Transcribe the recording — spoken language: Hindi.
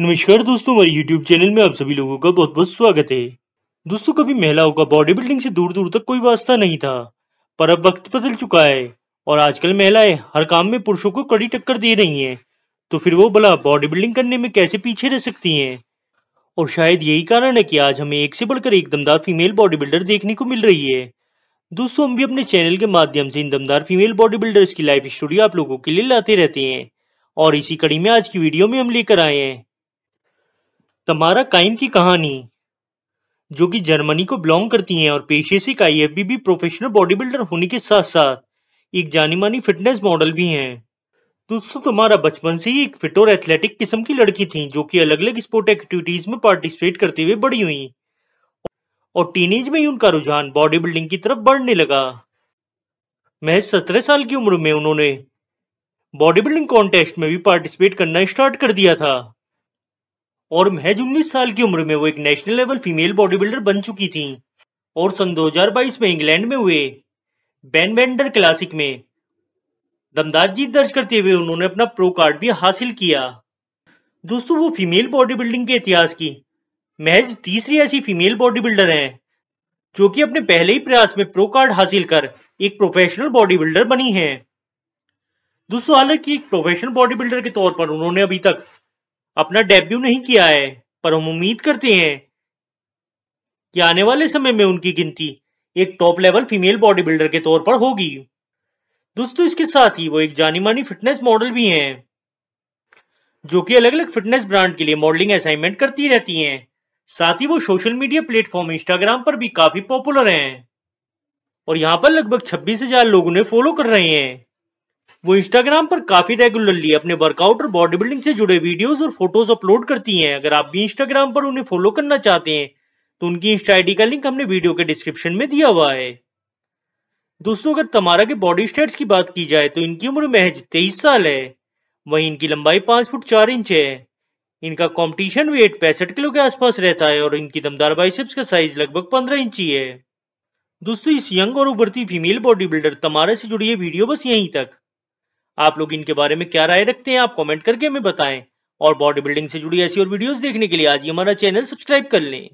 नमस्कार दोस्तों हमारे YouTube चैनल में आप सभी लोगों का बहुत बहुत स्वागत है दोस्तों कभी महिलाओं का बॉडी बिल्डिंग से दूर दूर तक कोई वास्ता नहीं था पर अब वक्त बदल चुका है और आजकल महिलाएं हर काम में पुरुषों को कड़ी टक्कर दे रही हैं तो फिर वो भला बॉडी बिल्डिंग करने में कैसे पीछे रह सकती है और शायद यही कारण है कि आज हमें एक से बढ़कर एक दमदार फीमेल बॉडी बिल्डर देखने को मिल रही है दोस्तों हम भी अपने चैनल के माध्यम से इन दमदार फीमेल बॉडी बिल्डर्स की लाइफ स्टोरी आप लोगों के लिए लाते रहते हैं और इसी कड़ी में आज की वीडियो में हम लेकर आए हैं तमारा काइम की कहानी जो कि जर्मनी को बिलोंग करती हैं और पेशे से का भी प्रोफेशनल बॉडी बिल्डर होने के साथ साथ एक जानी मानी फिटनेस मॉडल भी हैं दोस्तों तुम्हारा बचपन से ही एक फिट और एथलेटिक किस्म की लड़की थी जो कि अलग अलग स्पोर्ट एक्टिविटीज में पार्टिसिपेट करते हुए बड़ी हुई और टीनेज में ही उनका रुझान बॉडी बिल्डिंग की तरफ बढ़ने लगा महज सत्रह साल की उम्र में उन्होंने बॉडी बिल्डिंग कॉन्टेस्ट में भी पार्टिसिपेट करना स्टार्ट कर दिया था और महज 19 साल की उम्र में वो एक national level female body builder बन चुकी थी और सन 2022 में इंग्लैंड में हुए बैनबेंडर क्लासिक में दमदार जीत दर्ज करते हुए उन्होंने अपना प्रो कार्ड भी हासिल किया दोस्तों वो फीमेल बॉडी बिल्डिंग के इतिहास की महज तीसरी ऐसी फीमेल बॉडी बिल्डर है जो कि अपने पहले ही प्रयास में प्रो कार्ड हासिल कर एक प्रोफेशनल बॉडी बिल्डर बनी है दोस्तों हालांकि एक प्रोफेशनल बॉडी बिल्डर के तौर पर उन्होंने अभी तक अपना डेब्यू नहीं किया है पर हम उम्मीद करते हैं कि आने वाले समय में उनकी गिनती एक top level female body builder के तौर पर होगी दोस्तों इसके साथ ही वो एक जानी मानी फिटनेस मॉडल भी हैं जो कि अलग अलग फिटनेस ब्रांड के लिए मॉडलिंग असाइनमेंट करती रहती हैं साथ ही वो सोशल मीडिया प्लेटफॉर्म इंस्टाग्राम पर भी काफी पॉपुलर हैं और यहाँ पर लगभग 26,000 लोग उन्हें फॉलो कर रहे हैं वो इंस्टाग्राम पर काफी रेगुलरली अपने वर्कआउट और बॉडी बिल्डिंग से जुड़े वीडियोस और फोटोज अपलोड करती हैं अगर आप भी इंस्टाग्राम पर उन्हें फॉलो करना चाहते हैं तो उनकी इंस्टा आईडी का लिंक हमने वीडियो के डिस्क्रिप्शन में दिया हुआ है दोस्तों अगर तमारा के बॉडी स्टेट्स की बात की जाए तो इनकी उम्र महज तेईस साल है वही इनकी लंबाई पांच फुट चार इंच है इनका कॉम्पिटिशन वेट पैंसठ किलो के आसपास रहता है और इनकी दमदार बाइसेप्स का साइज लगभग पंद्रह इंची है दोस्तों इस यंग और उभरती फीमेल बॉडी बिल्डर तमारा से जुड़ी ये वीडियो बस यहीं तक आप लोग इनके बारे में क्या राय रखते हैं आप कमेंट करके हमें बताएं और बॉडी बिल्डिंग से जुड़ी ऐसी और वीडियोस देखने के लिए आज ही हमारा चैनल सब्सक्राइब कर लें